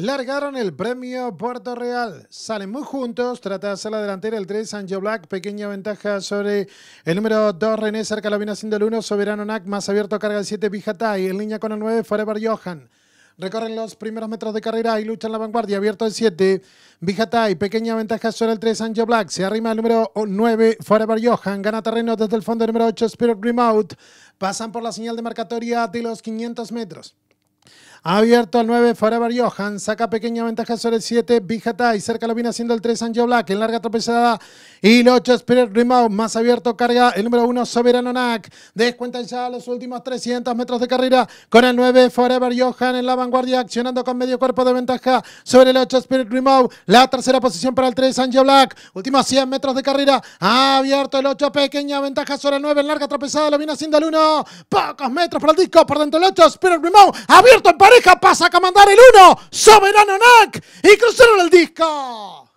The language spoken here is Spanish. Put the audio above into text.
Largaron el premio Puerto Real. Salen muy juntos. Trata de hacer la delantera el 3, Sancho Black. Pequeña ventaja sobre el número 2, René Cerca. La viene haciendo el 1, Soberano Nac. Más abierto carga el 7, Vijatay. En línea con el 9, Forever Johan. Recorren los primeros metros de carrera y luchan la vanguardia. Abierto el 7, Vijatay. Pequeña ventaja sobre el 3, Sancho Black. Se arrima el número 9, Forever Johan. Gana terreno desde el fondo el número 8, Spirit Remote. Pasan por la señal de marcatoria de los 500 metros. Abierto el 9, Forever Johan. Saca pequeña ventaja sobre el 7, y Cerca lo viene haciendo el 3, Angio Black. En larga tropezada. Y el 8, Spirit Remote, Más abierto carga el número 1, Soberano Nak. descuenta ya los últimos 300 metros de carrera. Con el 9, Forever Johan en la vanguardia. Accionando con medio cuerpo de ventaja sobre el 8, Spirit Remote, La tercera posición para el 3, Angio Black. Últimos 100 metros de carrera. Abierto el 8, pequeña ventaja sobre el 9. En larga tropezada lo viene haciendo el 1. Pocos metros para el disco. Por dentro el 8, Spirit Remote. Abierto el pareja pasa a comandar el uno, Soberano NAC, y cruzaron el disco.